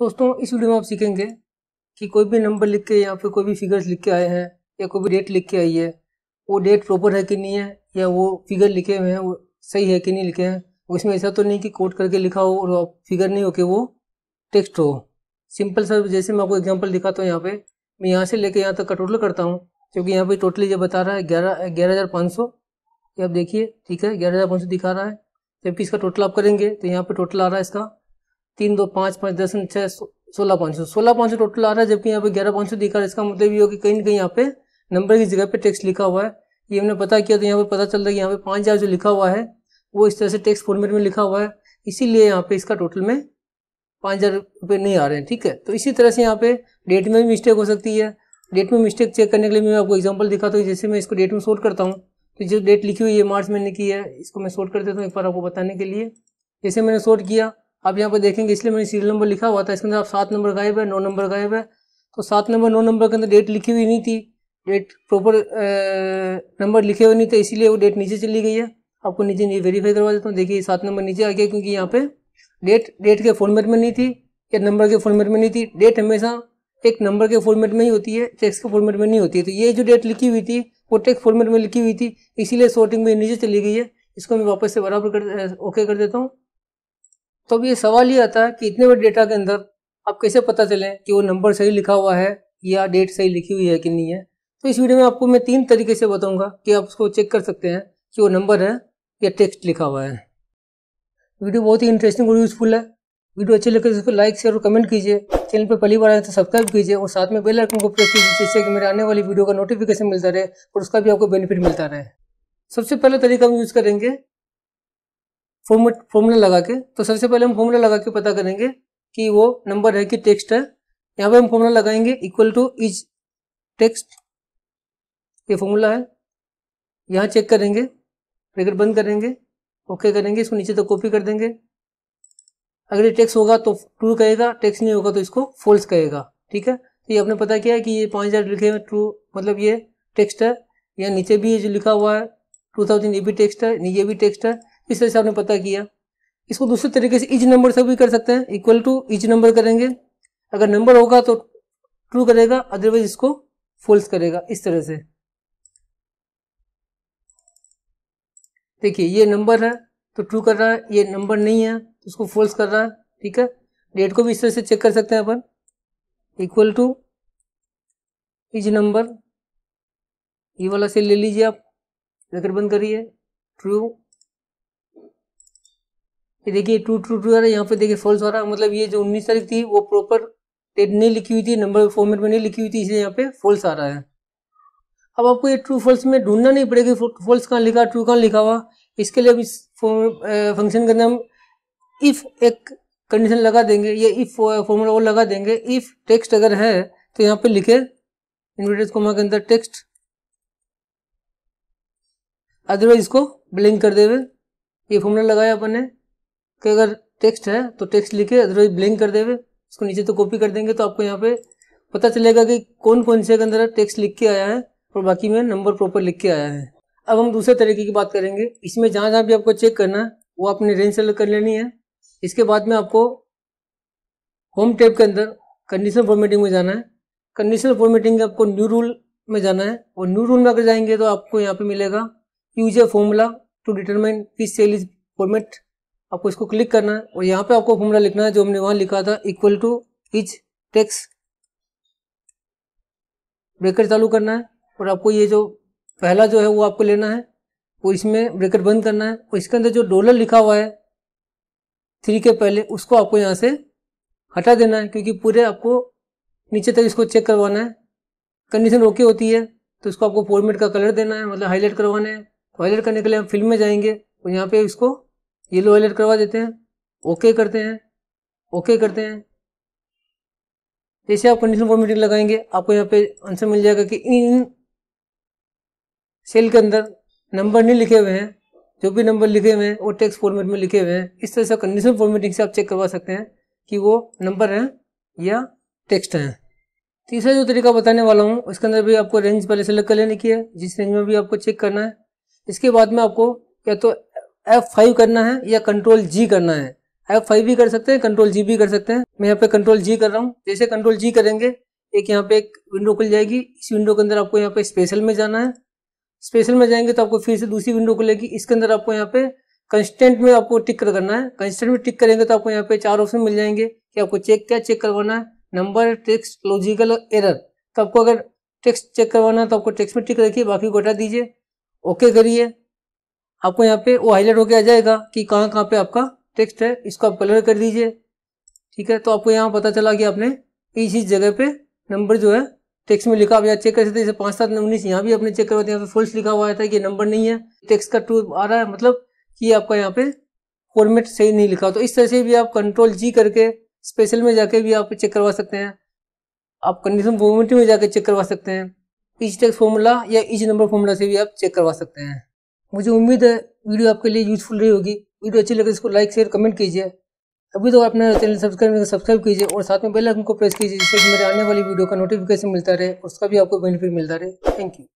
दोस्तों इस वीडियो में आप सीखेंगे कि कोई भी नंबर लिख के या फिर कोई भी फिगर्स लिख के आए हैं या कोई भी डेट लिख के आई है वो डेट प्रॉपर है कि नहीं है या वो फिगर लिखे हुए हैं वो सही है कि नहीं लिखे हैं उसमें ऐसा तो नहीं कि कोट करके लिखा हो और फिगर नहीं हो कि वो टेक्स्ट हो सिंपल सर जैसे मैं आपको एग्जाम्पल दिखाता हूँ यहाँ पे मैं यहाँ से लेके यहाँ तक का टोटल करता हूँ क्योंकि यहाँ पे टोटली जब बता रहा है ग्यारह ग्यारह हज़ार पाँच सौ ये आप देखिए ठीक है ग्यारह हज़ार पाँच सौ दिखा रहा है जबकि इसका टोटल आप करेंगे तो यहाँ पे टोटल आ रहा है इसका तीन दो पाँच पाँच दस छः सोलह पाँच सौ सोलह पाँच सौ टोटल आ रहा है जबकि यहाँ पे ग्यारह पाँच सौ दिखा रहा है इसका मतलब ये हो कि कहीं ना कहीं यहाँ पे नंबर की जगह पे टैक्स लिखा हुआ है ये हमने पता किया तो यहाँ पे पता चल रहा है कि यहाँ पे पाँच हज़ार जो लिखा हुआ है वो इस तरह से टैक्स फॉर्मेट में लिखा हुआ है इसीलिए यहाँ पे इसका टोटल में पाँच हज़ार रुपये नहीं आ रहे हैं ठीक है तो इसी तरह से यहाँ पे डेट में भी मिस्टेक हो सकती है डेट में मिस्टेक चेक करने के लिए मैं आपको एग्जाम्पल दिखाता हूँ जैसे मैं इसको डेट में शोट करता हूँ तो जो डेट लिखी हुई है मार्च महीने की है इसको मैं शोट कर देता हूँ एक बार आपको बताने के लिए जैसे मैंने शोर्ट किया आप यहाँ पर देखेंगे इसलिए मैंने सीरियल नंबर लिखा हुआ था इसके अंदर आप सात नंबर गायब है नौ नंबर गायब है तो सात नंबर नौ नंबर के अंदर डेट लिखी हुई नहीं थी डेट प्रॉपर नंबर लिखे हुए नहीं थे इसीलिए वो डेट नीचे चली गई है आपको नीचे वेरीफाई करवा देता हूँ देखिए सात नंबर नीचे आ गया क्योंकि यहाँ पे डेट डेट के फॉर्मेट में नहीं थी या नंबर के फॉर्मेट में नहीं थी डेट हमेशा एक नंबर के फॉर्मेट में ही होती है टैक्स के फॉर्मेट में नहीं होती है तो ये जो डेट लिखी हुई थी वो टैक्स फॉर्मेट में लिखी हुई थी इसीलिए शॉर्टिंग में नीचे चली गई है इसको मैं वापस से बराबर कर ओके कर देता हूँ तो अब ये सवाल ये आता है कि इतने बड़े डेटा के अंदर आप कैसे पता चलें कि वो नंबर सही लिखा हुआ है या डेट सही लिखी हुई है कि नहीं है तो इस वीडियो में आपको मैं तीन तरीके से बताऊंगा कि आप उसको चेक कर सकते हैं कि वो नंबर है या टेक्स्ट लिखा हुआ है वीडियो बहुत ही इंटरेस्टिंग और यूजफुल है वीडियो अच्छी लगे तो उसको लाइक शेयर और कमेंट कीजिए चैनल पर पहली बार आए तो सब्सक्राइब कीजिए और साथ में बेल आइकन को प्रेस कीजिए जिससे कि मेरे आने वाली वीडियो का नोटिफिकेशन मिलता रहे और उसका भी आपको बेनिफिट मिलता रहे सबसे पहला तरीका हम यूज़ करेंगे फॉर्मूला लगा के तो सबसे पहले हम फॉर्मूला लगा के पता करेंगे कि वो नंबर है कि टेक्स्ट है यहाँ पे हम फॉर्मूला लगाएंगे इक्वल टू इज टेक्स्ट ये फॉर्मूला है यहाँ चेक करेंगे ब्रेकर बंद करेंगे ओके करेंगे इसको नीचे तक तो कॉपी कर देंगे अगर ये टेक्स्ट होगा तो ट्रू कहेगा टेक्स नहीं होगा तो इसको फॉल्स कहेगा ठीक है तो ये आपने पता किया है कि ये पाँच हज़ार लिखे हैं ट्रू मतलब ये टेक्स्ट है यहाँ नीचे भी ये जो लिखा हुआ है टू थाउजेंड ये भी टेक्स्ट है ये भी टेक्स्ट है इस तरह से आपने पता किया इसको दूसरे तरीके से इज नंबर से भी कर सकते हैं इक्वल टू इज नंबर करेंगे अगर नंबर होगा तो ट्रू करेगा अदरवाइज इसको फोल्स करेगा इस तरह से देखिए ये नंबर है तो ट्रू कर रहा है ये नंबर नहीं है तो उसको फोल्स कर रहा है ठीक है डेट को भी इस तरह से चेक कर सकते हैं अपन इक्वल टू इज नंबर ये वाला सेल ले लीजिए आप लेकर बंद करिए ट्रू ये देखिए टू टू टू आ रहा है यहाँ पे देखिए फॉल्स आ रहा है मतलब ये जो उन्नीस तारीख थी वो प्रॉपर डेट नहीं लिखी हुई थी नंबर फॉर्मेट में नहीं लिखी हुई थी इसलिए यहाँ पे फॉल्स आ रहा है अब आपको ये ट्रू फॉल्स में ढूंढना नहीं पड़ेगा फॉल्स कहाँ लिखा ट्रू कहाँ लिखा हुआ इसके लिए अब इस फंक्शन के अंदर हम इफ़ एक कंडीशन लगा देंगे या इफ़ फॉर्मूला वो लगा देंगे इफ़ टेक्स्ट अगर है तो यहाँ पे लिखे इन्वर्टेड कोमा के अंदर टेक्स्ट अदरवाइज इसको ब्लिंक कर देवे ये फॉर्मूला लगाया अपन ने कि अगर टेक्स्ट है तो टेक्स्ट लिखे अदरवाइज ब्लैंक कर देवे इसको नीचे तो कॉपी कर देंगे तो आपको यहाँ पे पता चलेगा कि कौन कौन से अंदर टेक्स्ट लिख के आया है और बाकी में नंबर प्रॉपर लिख के आया है अब हम दूसरे तरीके की बात करेंगे इसमें जहाँ जहाँ भी आपको चेक करना है वो आपने रेंज सेलेक्ट कर लेनी है इसके बाद में आपको होम टेप के अंदर कंडीशनल फॉर्मेटिंग में जाना है कंडीशनल फॉर्मेटिंग आपको न्यू रूल में जाना है और न्यू रूल में अगर जाएंगे तो आपको यहाँ पे मिलेगा use a formula to determine किस सेल इज फॉर्मेट आपको इसको क्लिक करना है और यहाँ पे आपको फॉर्मूला लिखना है जो हमने वहां लिखा था equal to is text breaker चालू करना है और आपको ये जो पहला जो है वो आपको लेना है और इसमें ब्रेकर बंद करना है और इसके अंदर जो डॉलर लिखा हुआ है थ्री के पहले उसको आपको यहाँ से हटा देना है क्योंकि पूरे आपको नीचे तक इसको चेक करवाना है कंडीशन ओके होती है तो इसको आपको फॉर्मेट का कलर देना है मतलब हाईलाइट करवाना है तो हाईलाइट करने के लिए हम फिल्म में जाएंगे और यहाँ पे इसको येलो अलर्ट करवा देते हैं ओके करते हैं ओके करते हैं जैसे आप कंडीशन फॉर्मेटिंग लगाएंगे आपको यहाँ पे आंसर मिल जाएगा कि इन सेल के अंदर नंबर नहीं लिखे हुए हैं जो भी नंबर लिखे हुए हैं वो टेक्स्ट फॉर्मेट में लिखे हुए हैं इस तरह से कंडीशन फॉर्मेटिंग से आप चेक करवा सकते हैं कि वो नंबर हैं या टेक्स्ट हैं तीसरा जो तरीका बताने वाला हूँ उसके अंदर भी आपको रेंज पहले सेलेक्ट कर लेने की है जिस रेंज में भी आपको चेक करना है इसके बाद में आपको या तो एफ फाइव करना है या कंट्रोल जी करना है एफ फाइव भी कर सकते हैं कंट्रोल जी भी कर सकते हैं मैं यहाँ पे कंट्रोल जी कर रहा हूँ जैसे कंट्रोल जी करेंगे एक यहाँ पे एक विंडो खुल जाएगी इस विंडो के अंदर आपको यहाँ पे स्पेशल में जाना है स्पेशल में जाएंगे तो आपको फिर से दूसरी विंडो खुलेगी इसके अंदर आपको यहाँ पे कंस्टेंट में आपको टिक करना है कंस्टेंट में टिक करेंगे तो आपको यहाँ पे चार ऑप्शन मिल जाएंगे कि आपको चेक क्या चेक करवाना है नंबर टेक्स लॉजिकल एरर तो आपको अगर टेक्स चेक करवाना है तो आपको टेक्स में टिक रखिए बाकी को हटा दीजिए ओके करिए आपको यहाँ पे वो हाईलाइट होके आ जाएगा कि कहाँ कहाँ पे आपका टेक्स्ट है इसको आप कलर कर दीजिए ठीक है तो आपको यहाँ पता चला कि आपने इस इस जगह पे नंबर जो है टेक्स्ट में लिखा आप यहाँ चेक कर सकते हैं जैसे पाँच सात उन्नीस यहाँ भी आपने चेक करवाते यहाँ पे फुल्स लिखा हुआ था कि नंबर नहीं है टेक्स्ट का टू आ रहा है मतलब कि आपका यहाँ पे फॉर्मेट सही नहीं लिखा तो इस तरह से भी आप कंट्रोल जी करके स्पेशल में जाके भी आप चेक करवा सकते हैं आप कंडीशन फॉर्मेटी में जाके चेक करवा सकते हैं इस टेक्स फॉर्मूला या इस नंबर फॉर्मूला से भी आप चेक करवा सकते हैं मुझे उम्मीद है वीडियो आपके लिए यूजफुल रही होगी वीडियो अच्छी लगे तो इसको लाइक शेयर कमेंट कीजिए अभी तो अपना चैनल सब्सक्राइब करके सब्सक्राइब कीजिए और साथ में बेल आइकन को प्रेस कीजिए जिससे कि मेरे आने वाली वीडियो का नोटिफिकेशन मिलता रहे और उसका भी आपको बेनिफिट मिलता रहे थैंक यू